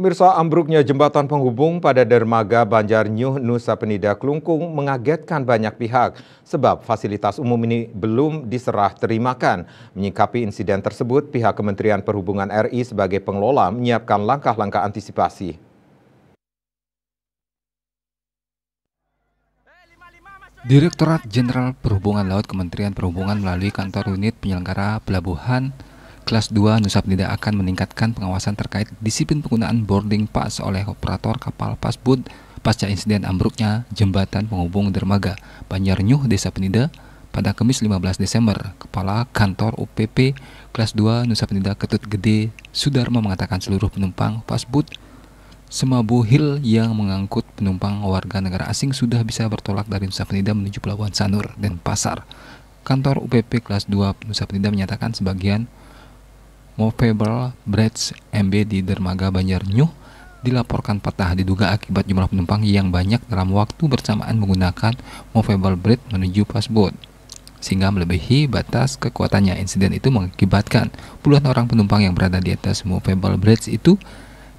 Pemirsa ambruknya jembatan penghubung pada dermaga Banjar Nyuh Nusa Penida Kelungkung mengagetkan banyak pihak sebab fasilitas umum ini belum diserah terimakan. Menyikapi insiden tersebut, pihak Kementerian Perhubungan RI sebagai pengelola menyiapkan langkah-langkah antisipasi. Direktorat Jenderal Perhubungan Laut Kementerian Perhubungan melalui kantor unit penyelenggara pelabuhan kelas 2, Nusa Penida akan meningkatkan pengawasan terkait disiplin penggunaan boarding pass oleh operator kapal pasbud pasca insiden ambruknya jembatan penghubung dermaga Banjarnyuh Desa Penida pada Kamis 15 Desember. Kepala Kantor UPP kelas 2 Nusa Penida Ketut Gede Sudarma mengatakan seluruh penumpang pasbud Semabu Hill yang mengangkut penumpang warga negara asing sudah bisa bertolak dari Nusa Penida menuju Pelabuhan Sanur dan Pasar. Kantor UPP kelas 2 Nusa Penida menyatakan sebagian movable bridge MB di dermaga Banjar dilaporkan patah diduga akibat jumlah penumpang yang banyak dalam waktu bersamaan menggunakan movable bridge menuju pasbot sehingga melebihi batas kekuatannya. Insiden itu mengakibatkan puluhan orang penumpang yang berada di atas movable bridge itu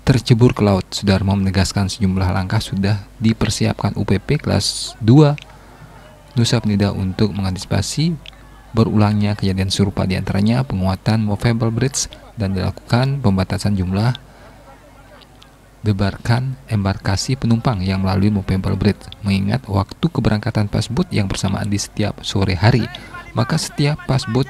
tercebur ke laut. Sudarmo menegaskan sejumlah langkah sudah dipersiapkan UPP kelas 2 Nusa Penida untuk mengantisipasi berulangnya kejadian serupa diantaranya penguatan movable bridge dan dilakukan pembatasan jumlah debarkan embarkasi penumpang yang melalui movable bridge mengingat waktu keberangkatan pasbut yang bersamaan di setiap sore hari maka setiap pasbut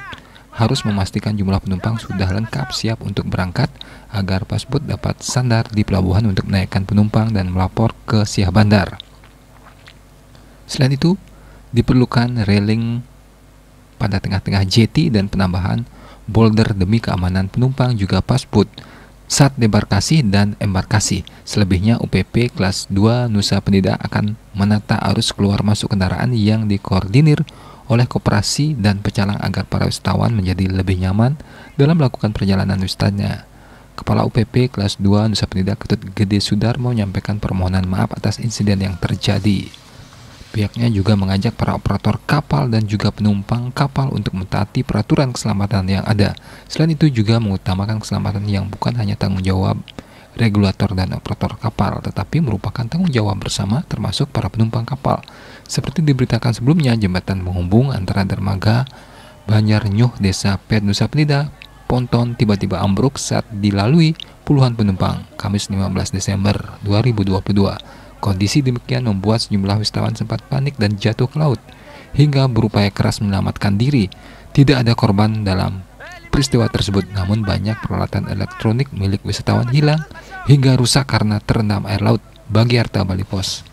harus memastikan jumlah penumpang sudah lengkap siap untuk berangkat agar pasbut dapat sandar di pelabuhan untuk menaikkan penumpang dan melapor ke siah bandar. Selain itu, diperlukan railing pada tengah-tengah jeti dan penambahan boulder demi keamanan penumpang juga pasput saat debarkasi dan embarkasi. Selebihnya UPP kelas 2 Nusa Penida akan menata arus keluar masuk kendaraan yang dikoordinir oleh koperasi dan pecalang agar para wisatawan menjadi lebih nyaman dalam melakukan perjalanan wisatanya. Kepala UPP kelas 2 Nusa Penida Ketut Gede Sudarmo menyampaikan permohonan maaf atas insiden yang terjadi. Pihaknya juga mengajak para operator kapal dan juga penumpang kapal untuk mentaati peraturan keselamatan yang ada. Selain itu juga mengutamakan keselamatan yang bukan hanya tanggung jawab regulator dan operator kapal, tetapi merupakan tanggung jawab bersama termasuk para penumpang kapal. Seperti diberitakan sebelumnya, jembatan menghubung antara dermaga Banjar Nyuh Desa Pet Nusa Penida Ponton tiba-tiba ambruk saat dilalui puluhan penumpang Kamis 15 Desember 2022. Kondisi demikian membuat sejumlah wisatawan sempat panik dan jatuh ke laut, hingga berupaya keras menyelamatkan diri. Tidak ada korban dalam peristiwa tersebut, namun banyak peralatan elektronik milik wisatawan hilang hingga rusak karena terendam air laut bagi harta Bali Pos.